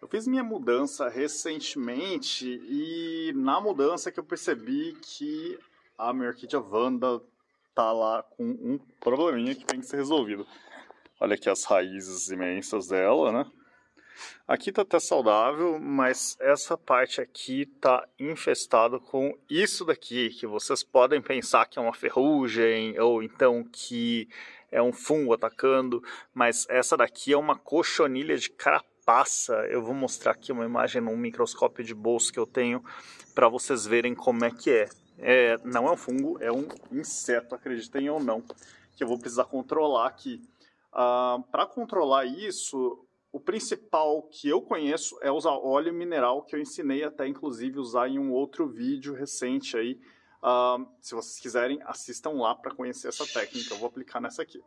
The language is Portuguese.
Eu fiz minha mudança recentemente e na mudança que eu percebi que a minha orquídea Wanda tá lá com um probleminha que tem que ser resolvido. Olha aqui as raízes imensas dela, né? Aqui tá até saudável, mas essa parte aqui tá infestada com isso daqui, que vocês podem pensar que é uma ferrugem ou então que é um fungo atacando, mas essa daqui é uma cochonilha de carapé passa. Eu vou mostrar aqui uma imagem num microscópio de bolso que eu tenho para vocês verem como é que é. é. Não é um fungo, é um inseto, acreditem ou não, que eu vou precisar controlar aqui. Ah, para controlar isso, o principal que eu conheço é usar óleo mineral, que eu ensinei até, inclusive, usar em um outro vídeo recente aí. Ah, se vocês quiserem, assistam lá para conhecer essa técnica. Eu vou aplicar nessa aqui.